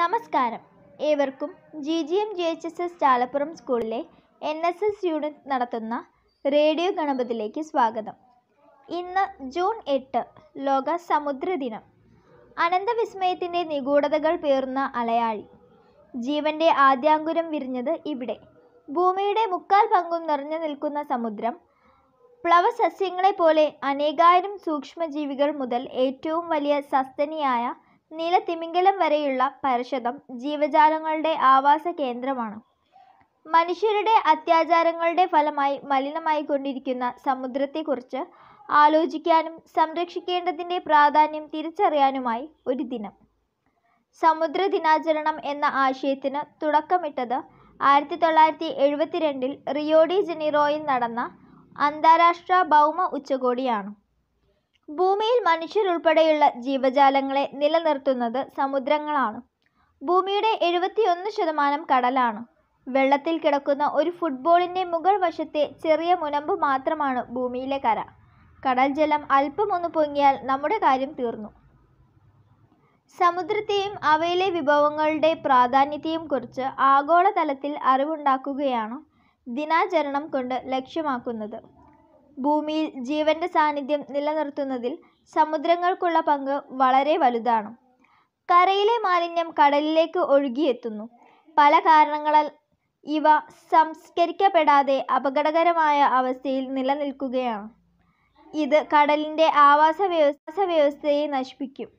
നമസ്കാരം ഏവർക്കും G G M G H S S Chalappuram സ്കൂളിലെ എൻ എസ് എസ് യൂണിറ്റ് നടത്തുന്ന റേഡിയോ ഗണപതിയിലേക്ക് സ്വാഗതം ഇന്ന് ജൂൺ എട്ട് ലോക സമുദ്ര ദിനം അനന്തവിസ്മയത്തിൻ്റെ നിഗൂഢതകൾ പേർന്ന അലയാഴി ജീവന്റെ ആദ്യാങ്കുരം വിരിഞ്ഞത് ഇവിടെ ഭൂമിയുടെ മുക്കാൽ പങ്കും നിറഞ്ഞു നിൽക്കുന്ന സമുദ്രം പ്ലവസസ്യങ്ങളെപ്പോലെ അനേകായിരം സൂക്ഷ്മജീവികൾ മുതൽ ഏറ്റവും വലിയ സസ്തനിയായ നീലത്തിമിംഗലം വരെയുള്ള പരിഷദം ജീവജാലങ്ങളുടെ ആവാസ കേന്ദ്രമാണ് മനുഷ്യരുടെ അത്യാചാരങ്ങളുടെ ഫലമായി മലിനമായി കൊണ്ടിരിക്കുന്ന സമുദ്രത്തെക്കുറിച്ച് ആലോചിക്കാനും സംരക്ഷിക്കേണ്ടതിൻ്റെ പ്രാധാന്യം തിരിച്ചറിയാനുമായി ഒരു ദിനം സമുദ്ര ദിനാചരണം എന്ന ആശയത്തിന് തുടക്കമിട്ടത് ആയിരത്തി തൊള്ളായിരത്തി എഴുപത്തിരണ്ടിൽ റിയോഡി ജനീറോയിൽ നടന്ന അന്താരാഷ്ട്ര ഭൗമ ഉച്ചകോടിയാണ് ഭൂമിയിൽ മനുഷ്യരുൾപ്പെടെയുള്ള ജീവജാലങ്ങളെ നിലനിർത്തുന്നത് സമുദ്രങ്ങളാണ്. ഭൂമിയുടെ എഴുപത്തിയൊന്ന് ശതമാനം കടലാണ്. വെള്ളത്തിൽ കിടക്കുന്ന ഒരു ഫുട്ബോളിന്റെ മുകൾ വശത്തെ ചെറിയ മുനമ്പ് മാത്രമാണ് ഭൂമിയിലെ കര. കടൽജലം അല്പമൊന്ന് പൊങ്ങിയാൽ നമ്മുടെ കാര്യം തീർന്നു. സമുദ്രത്തെയും അവയിലെ വിഭവങ്ങളുടെ പ്രാധാന്യത്തെയും കുറിച്ച് ആഗോളതലത്തിൽ അറിവുണ്ടാക്കുകയാണ് ദിനാചരണം കൊണ്ട് ലക്ഷ്യമാക്കുന്നത്. ഭൂമിയിൽ ജീവന്റെ സാന്നിധ്യം നിലനിർത്തുന്നതിൽ സമുദ്രങ്ങൾക്കുള്ള പങ്ക് വളരെ വലുതാണ്. കരയിലെ മാലിന്യം കടലിലേക്ക് ഒഴുകിയെത്തുന്നു. പല കാരണങ്ങളാൽ ഇവ സംസ്കരിക്കപ്പെടാതെ അപകടകരമായ അവസ്ഥയിൽ നിലനിൽക്കുകയാണ്. ഇത് കടലിന്റെ ആവാസവ്യവസ്ഥയെ നശിപ്പിക്കും.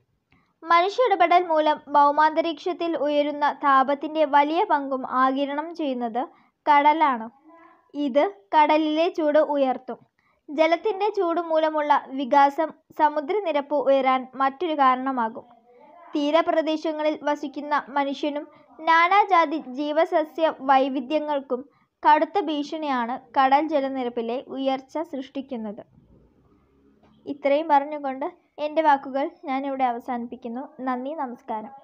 ഇടപെടൽ മൂലം ഭൗമാന്തരീക്ഷത്തിൽ ഉയരുന്ന താപത്തിന്റെ വലിയ പങ്കും ആഗിരണം ചെയ്യുന്നത് കടലാണ്. ഇത് കടലിലെ ചൂട് ഉയർത്തും. ജലത്തിൻ്റെ ചൂട് മൂലമുള്ള വികാസം സമുദ്രനിരപ്പ് ഉയരാൻ മറ്റൊരു കാരണമാകും തീരപ്രദേശങ്ങളിൽ വസിക്കുന്ന മനുഷ്യനും നാനാജാതി ജീവസസ്യ വൈവിധ്യങ്ങൾക്കും കടുത്ത ഭീഷണിയാണ് കടൽ ജലനിരപ്പിലെ ഉയർച്ച സൃഷ്ടിക്കുന്നത് ഇത്രയും പറഞ്ഞുകൊണ്ട് എൻ്റെ വാക്കുകൾ ഞാനിവിടെ അവസാനിപ്പിക്കുന്നു നന്ദി നമസ്കാരം